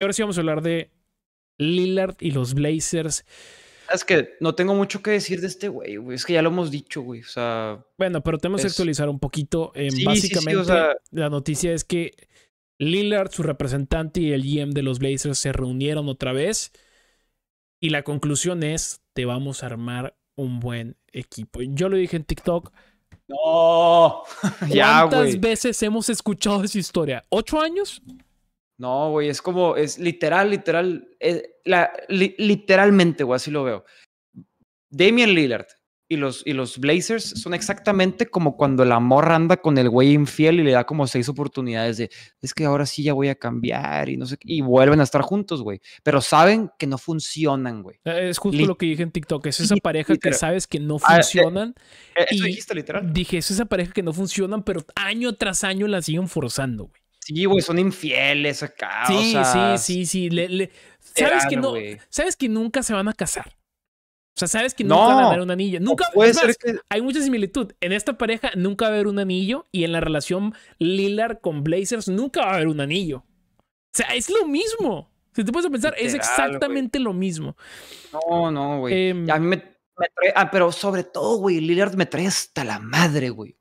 ahora sí vamos a hablar de Lillard y los Blazers. Es que no tengo mucho que decir de este güey, güey. Es que ya lo hemos dicho, güey. O sea. Bueno, pero tenemos que actualizar un poquito. Eh, básicamente, la noticia es que Lillard, su representante y el GM de los Blazers se reunieron otra vez. Y la conclusión es: te vamos a armar un buen equipo. Yo lo dije en TikTok. No, ya, ¿Cuántas veces hemos escuchado esa historia? ¿Ocho años? No, güey, es como, es literal, literal, eh, literalmente, güey, así lo veo. Damien Lillard y los, y los Blazers son exactamente como cuando la morra anda con el güey infiel y le da como seis oportunidades de, es que ahora sí ya voy a cambiar y no sé, y vuelven a estar juntos, güey. Pero saben que no funcionan, güey. Eh, es justo lo que dije en TikTok, es esa pareja que sabes que no ah, eh, funcionan. eso dijiste literal. Dije, es esa pareja que no funcionan, pero año tras año la siguen forzando, güey. Sí, güey, son infieles acá. Sí, sí, sí, sí. ¿Sabes, que sabes que nunca se van a casar. O sea, sabes que nunca no, van a haber un anillo. Nunca que... Hay mucha similitud. En esta pareja nunca va a haber un anillo y en la relación Lilar con Blazers nunca va a haber un anillo. O sea, es lo mismo. Si te puedes pensar, es exactamente lo mismo. No, no, güey. Em, a mí me ah, pero sobre todo, güey, Lillard me trae hasta la madre, güey.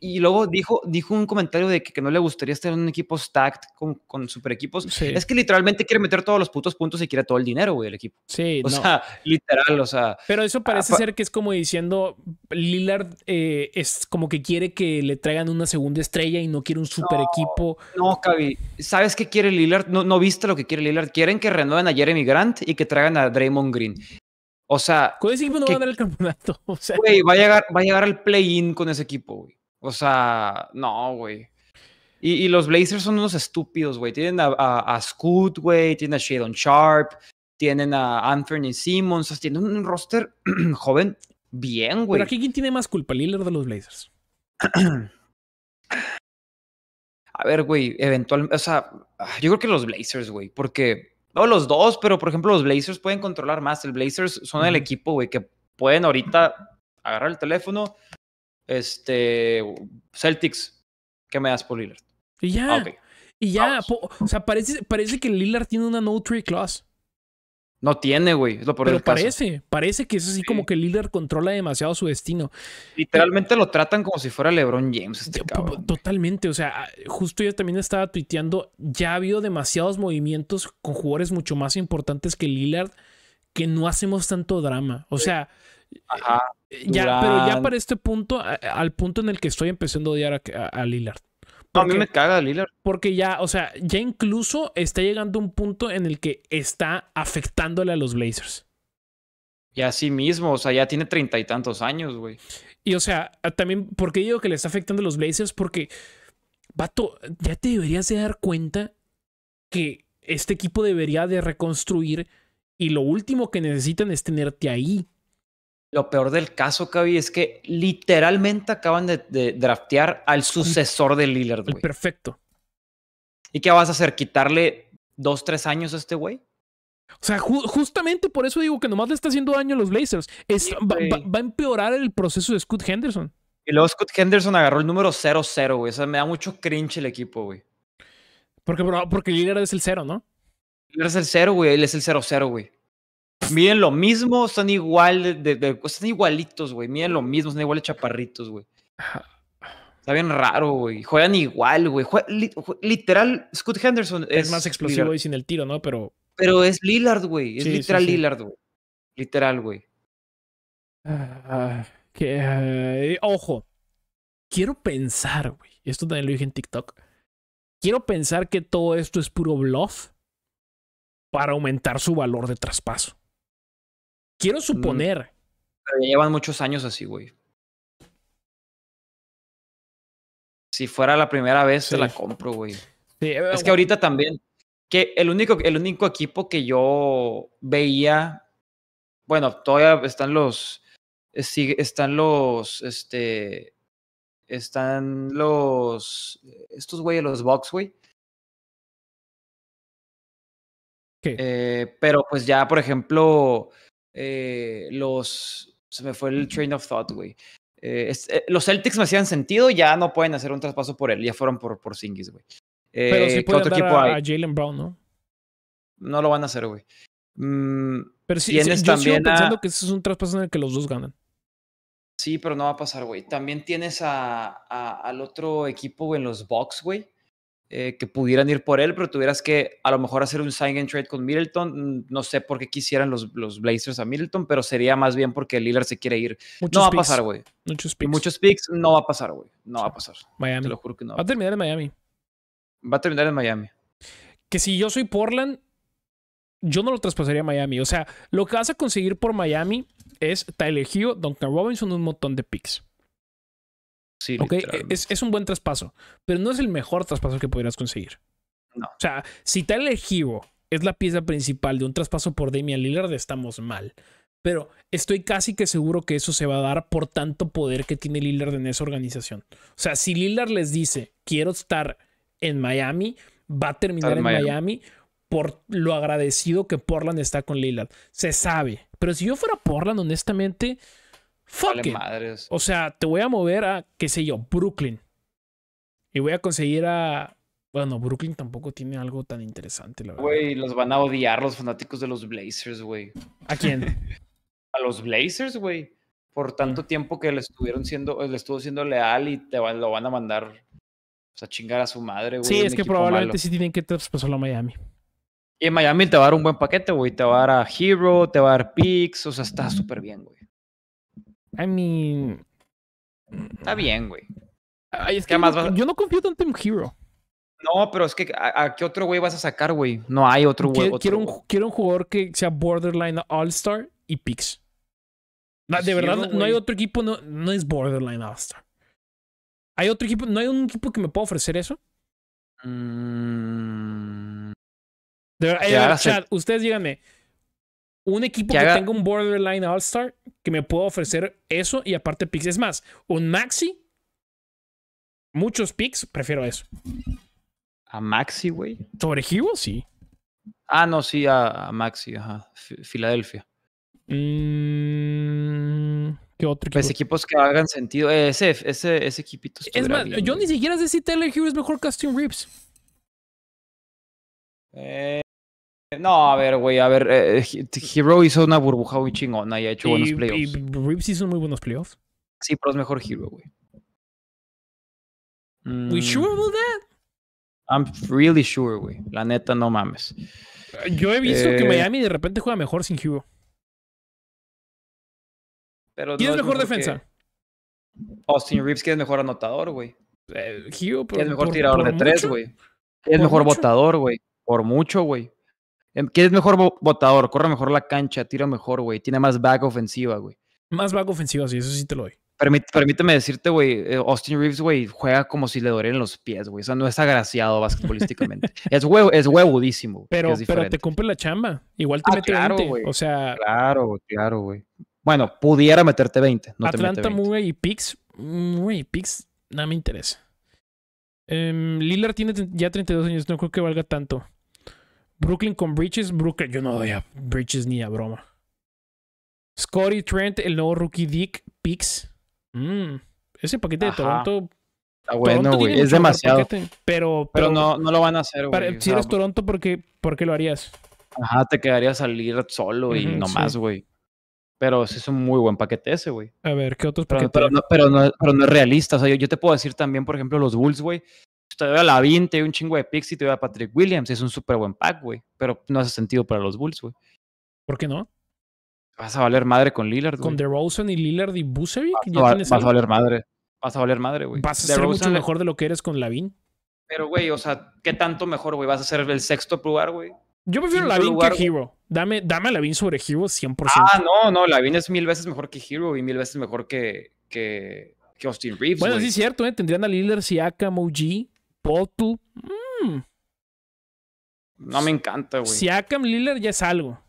Y luego dijo, dijo un comentario de que, no le gustaría estar en un equipo stacked con, con super equipos. Es que literalmente quiere meter todos los putos puntos y quiere todo el dinero, güey, el equipo. Sí, o sea, literal, o sea. Pero eso ah, parece ser que es como diciendo, Lillard eh, es como que quiere que le traigan una segunda estrella y no quiere un super equipo. No, cabi. ¿sabes qué quiere Lillard? No, no viste lo que quiere Lillard. Quieren que renueven a Jeremy Grant y que traigan a Draymond Green. O sea. Con ese equipo no va a ganar el campeonato. O sea, güey, va a llegar, va a llegar al play-in con ese equipo, güey. O sea, no, güey. Y, los Blazers son unos estúpidos, güey. Tienen a, a, Scoot, güey. Tienen a Shadon Sharp. Tienen a Anthony Simmons. tienen un roster joven bien, güey. Pero aquí, ¿quién tiene más culpa, Lillard de los Blazers? a ver, güey. Eventualmente. O sea, yo creo que los Blazers, güey. Porque no, los dos, pero por ejemplo, los Blazers pueden controlar más. El Blazers son el equipo, güey, que pueden ahorita agarrar el teléfono. Este. Celtics, ¿qué me das por Lillard? Y ya. Ah, y ya, o sea, parece, parece que Lillard tiene una no tree clause. No tiene, güey. Pero parece, parece que es así como que Lillard controla demasiado su destino. Literalmente lo tratan como si fuera LeBron James. Este cabrón, totalmente. O sea, ah, justo yo también estaba tuiteando. Ya ha habido demasiados movimientos con jugadores mucho más importantes que Lillard que no hacemos tanto drama. O sea, eh, ya, pero ya para este punto, al punto en el que estoy empezando a odiar a Lillard. Porque, a mí me caga Lillard. Porque ya, o sea, ya incluso está llegando un punto en el que está afectándole a los Blazers. Y así mismo, o sea, ya tiene treinta y tantos años, güey. Y o sea, también, ¿por qué digo que le está afectando a los Blazers? Porque, vato, ya te deberías de dar cuenta que este equipo debería de reconstruir y lo último que necesitan es tenerte ahí. Lo peor del caso, Cavi, es que literalmente acaban de, draftear al sucesor de Lillard, güey. Perfecto. ¿Y qué vas a hacer? ¿Quitarle dos, tres años a este güey? O sea, justamente por eso digo que nomás le está haciendo daño a los Blazers. va, a empeorar el proceso de Scott Henderson. Y luego Scott Henderson agarró el número 0-0, güey. O sea, me da mucho cringe el equipo, güey. Porque, porque Lillard es el 0, ¿no? Lillard es el 0, güey. Él es el 0-0, güey. Miren lo mismo, son igual, de, igualitos, güey. miren lo mismo, son igual de chaparritos, güey. Está bien raro, güey. Juegan igual, güey. literal, Scott Henderson es. Es más explosivo y sin el tiro, ¿no? Pero. Pero es Lillard, güey. Es literal Lillard, güey. Literal, güey. Ah, que, eh, ojo. Quiero pensar, güey. Esto también lo dije en TikTok. Quiero pensar que todo esto es puro bluff para aumentar su valor de traspaso. Quiero suponer. llevan muchos años así, güey. Si fuera la primera vez, se la compro, güey. Eh, es que ahorita también, que el único, el único equipo que yo veía, bueno, todavía están los, eh, están los, este, están los, estos güeyes, los box güey. Eh, pero pues ya, por ejemplo, eh, los... Se me fue el train of thought, güey. Eh, eh, los Celtics me hacían sentido, ya no pueden hacer un traspaso por él, ya fueron por, por Singis, güey. Pero sí pueden dar equipo a, Jalen Brown, ¿no? No lo van a hacer, güey. Mm, pero sí, yo sigo pensando que ese es un traspaso en el que los dos ganan. Sí, pero no va a pasar, güey. También tienes a, al otro equipo, en los Bucks, güey. Eh, que pudieran ir por él, pero tuvieras que a lo mejor hacer un sign and trade con Middleton. Mm, no sé por qué quisieran los, los Blazers a Middleton, pero sería más bien porque Lillard se quiere ir. no va a pasar, güey. Muchos picks. Muchos picks, no va a pasar, güey. No va a pasar. Miami. Te lo juro que no. Va a terminar en Miami. Va a terminar en Miami. Que si yo soy Portland, yo no lo traspasaría a Miami. O sea, lo que vas a conseguir por Miami es Tyler Hill, Duncan Robinson, un montón de picks. E, es, un buen traspaso, pero no es el mejor traspaso que pudieras conseguir. O sea, si tal elegivo es la pieza principal de un traspaso por Damian Lillard, estamos mal. Pero estoy casi que seguro que eso se va a dar por tanto poder que tiene Lillard en esa organización. O sea, si Lillard les dice, quiero estar en Miami, va a terminar en Miami. Miami por lo agradecido que Portland está con Lillard. Se sabe. Pero si yo fuera Portland, honestamente, Fuck O sea, te voy a mover a, qué sé yo, Brooklyn. Y voy a conseguir a. Bueno, Brooklyn tampoco tiene algo tan interesante, la verdad. Güey, los van a odiar los fanáticos de los Blazers, güey. ¿A quién? a los Blazers, güey. Por tanto mm. tiempo que le estuvieron siendo, le estuvo siendo leal y te lo van a mandar a chingar a su madre, güey. Sí, es que probablemente sí tienen que traspasarlo a Miami. Y en Miami te va a dar un buen paquete, güey. Te va a dar a Hero, te va a dar Pix, o sea, está súper bien, güey. I mean. Está bien, güey. es que yo no confío tanto en Hero. No, pero es que ¿a, qué otro güey vas a sacar, güey? No hay otro güey. Quiero, un, jugador que sea borderline All-Star y Picks. De verdad, no hay otro equipo, no, no es borderline All-Star. ¿Hay otro equipo? ¿No hay un equipo que me pueda ofrecer eso? Mm. De verdad, eh, chat, ustedes díganme, un equipo que, tenga un borderline All-Star que me pueda ofrecer eso y aparte picks. Es más, un Maxi, muchos picks, prefiero eso. ¿A Maxi, güey? ¿Sobre Hero? Sí. Ah, no, sí, a, Maxi, ajá. Filadelfia. Mm, ¿Qué otro pues equipo? Pues equipos que hagan sentido. Eh, ese, ese, ese, equipito. Es más, yo ni siquiera sé si Taylor Hughes es mejor que Austin Reeves. Eh no, a ver, güey, a ver, eh, Hero hizo una burbuja muy chingona y ha hecho buenos playoffs. Y hizo muy buenos playoffs. Sí, pero es mejor Hero, güey. Mm. We sure about I'm really sure, güey. La neta, no mames. Yo he visto que eh, Miami de repente juega mejor sin Hero. Pero ¿Quién es mejor defensa? Austin Ribs, que es mejor anotador, güey. Eh, Hero, pero. Es mejor tirador de tres, güey. Es mejor botador, güey. Por mucho, güey. Em, ¿Quién es mejor votador? Corre mejor la cancha, tira mejor, güey. Tiene más bag ofensiva, güey. Más back ofensiva, sí, eso sí te lo doy. permíteme decirte, güey, eh, Austin Reeves, güey, juega como si le dolieran los pies, güey. O sea, no es agraciado basquetbolísticamente. es, es huevudísimo. Pero, pero te cumple la chamba. Igual te ah, mete 20. O sea. Claro, claro, güey. Bueno, pudiera meterte 20. Atlanta, te y Pix. Mm, Pix, nada me interesa. Em, Lillard tiene ya 32 años, no creo que valga tanto. Brooklyn con Bridges. Brooklyn, yo no doy a Bridges ni a broma. Scotty Trent, el nuevo rookie Dick Picks. Mm, ese paquete de Toronto. Está bueno, güey. Es demasiado. pero, pero, no, no, lo van a hacer, güey. Si eres Toronto, ¿por qué, lo harías? Ajá, te quedaría salir solo y nomás, güey. Pero sí es un muy buen paquete ese, güey. A ver, ¿qué otros paquetes? Pero, no, es realista. O sea, yo, yo, te puedo decir también, por ejemplo, los Bulls, güey te veo a Lavin, te veo un chingo de Pixie, te veo a Patrick Williams. Es un súper buen pack, güey. Pero no hace sentido para los Bulls, güey. ¿Por qué no? Vas a valer madre con Lillard, güey. Con DeRozan y Lillard y Busevic? Vas, vas a valer madre. Vas a valer madre, güey. Vas a ser mucho mejor de lo que eres con Lavin. Pero, güey, o sea, ¿qué tanto mejor, güey? ¿Vas a ser el sexto lugar, güey? Yo prefiero Lavin que Hero. Dame, dame a Lavin sobre Hero 100%. Ah, no, no. Lavin es mil veces mejor que Hero y mil veces mejor que, que, Austin Reeves. Bueno, sí es cierto, ¿eh? Tendrían a Lillard, Aka, Moji. Potu. Mm. No me encanta, güey. Si Akam Lillard ya es algo.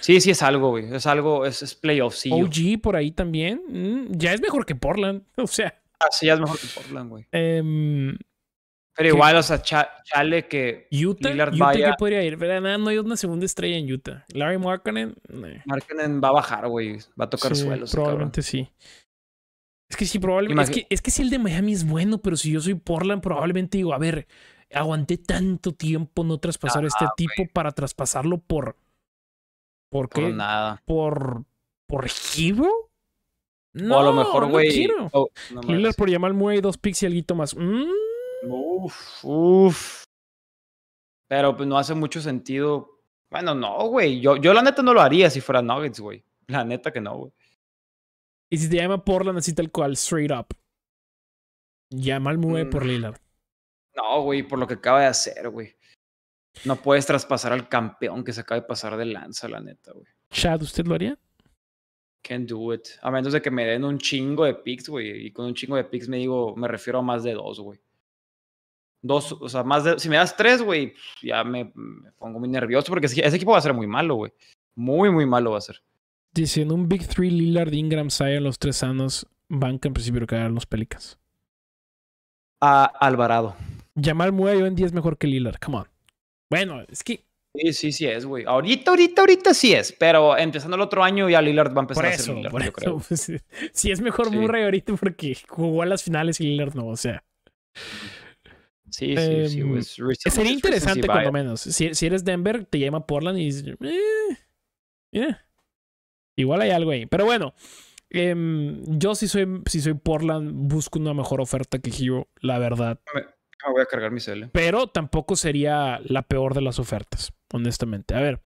Sí, sí es algo, güey. Es algo, es, es playoff, sí. OG por ahí también. Mm, ya es mejor que Portland. O sea. Ah, sí, ya es mejor que Portland, güey. Em, pero igual, o sea, chale que Utah, Utah que podría ir. Pero nada, no hay una segunda estrella en Utah. Larry Markkinen. Markenen va a bajar, güey. Va a tocar suelo. Probablemente sí. Es que sí, probablemente. Es que, es que si el de Miami es bueno, pero si yo soy Portland, probablemente digo, a ver, aguanté tanto tiempo no traspasar este ah, tipo para traspasarlo por. ¿Por qué? Por nada. ¿Por. ¿Por Hibo? No, o a lo mejor, güey. No por llamar Muey, dos picks y alguito más. Mm. Uf, uf. Pero pues no hace mucho sentido. Bueno, no, güey. Yo, yo la neta no lo haría si fuera Nuggets, güey. La neta que no, güey. Y si te llama la así tal cual, straight up. Llama al mueve por mm. Lila. No, güey, por lo que acaba de hacer, güey. No puedes traspasar al campeón que se acaba de pasar de lanza, la neta, güey. Chad, ¿usted lo haría? Can do it. A menos de que me den un chingo de picks, güey. Y con un chingo de picks me digo, me refiero a más de dos, güey. Dos, o sea, más de. Si me das tres, güey, ya me, pongo muy nervioso porque ese equipo va a ser muy malo, güey. Muy, muy malo va a ser diciendo un Big Three, Lillard, Ingram, a los tres años Banca, en principio que los pelicas. A Alvarado. Llamar Murray hoy en día es mejor que Lillard, come on. Bueno, es que... Sí, sí, sí es, güey. Ahorita, ahorita, ahorita sí es, pero empezando el otro año ya Lillard va a empezar a ser por pues, sí. es mejor Murray ahorita porque jugó a las finales y Lillard no, o sea... Sí, sí, sí. Em, sería interesante, cuando eh. menos. Si, si, eres Denver, te llama Portland y... Eh, Igual hay algo ahí. Pero bueno, em, yo si soy, si soy Portland, busco una mejor oferta que Hero, la verdad. Ah, voy a cargar mi cel. Pero tampoco sería la peor de las ofertas, honestamente. A ver,